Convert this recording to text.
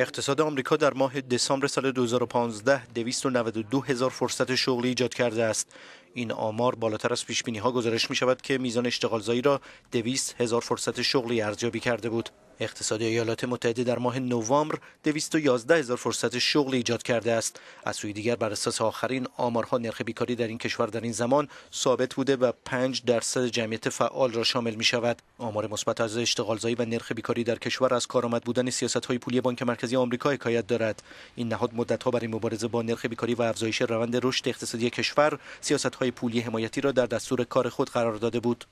اقتصاد آمریکا در ماه دسامبر سال 2015 292 هزار فرصت شغلی ایجاد کرده است این آمار بالاتر از پیش بینی ها گزارش می شود که میزان اشتغال زایی را 200 هزار فرصت شغلی ارزیابی کرده بود اقتصاد ایالات متحده در ماه نوامبر 211 هزار فرصت شغل ایجاد کرده است از سوی دیگر بر اساس آخرین آمارها نرخ بیکاری در این کشور در این زمان ثابت بوده و 5 درصد جمعیت فعال را شامل می شود آمار مثبت از اشتغالزایی و نرخ بیکاری در کشور از کارآمد بودن سیاست های پولی بانک مرکزی آمریکا حکایت دارد این نهاد مدت برای مبارزه با نرخ بیکاری و افزایش روند رشد اقتصادی کشور سیاست های پولی حمایتی را در دستور کار خود قرار داده بود